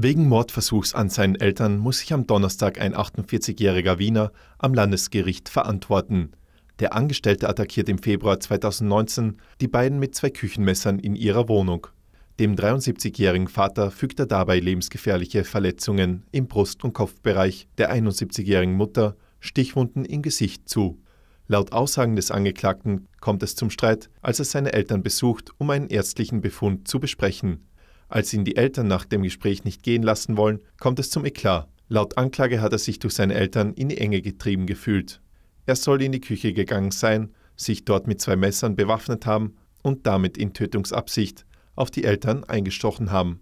Wegen Mordversuchs an seinen Eltern muss sich am Donnerstag ein 48-jähriger Wiener am Landesgericht verantworten. Der Angestellte attackiert im Februar 2019 die beiden mit zwei Küchenmessern in ihrer Wohnung. Dem 73-jährigen Vater fügt er dabei lebensgefährliche Verletzungen im Brust- und Kopfbereich der 71-jährigen Mutter, Stichwunden im Gesicht zu. Laut Aussagen des Angeklagten kommt es zum Streit, als er seine Eltern besucht, um einen ärztlichen Befund zu besprechen. Als ihn die Eltern nach dem Gespräch nicht gehen lassen wollen, kommt es zum Eklat. Laut Anklage hat er sich durch seine Eltern in die Enge getrieben gefühlt. Er soll in die Küche gegangen sein, sich dort mit zwei Messern bewaffnet haben und damit in Tötungsabsicht auf die Eltern eingestochen haben.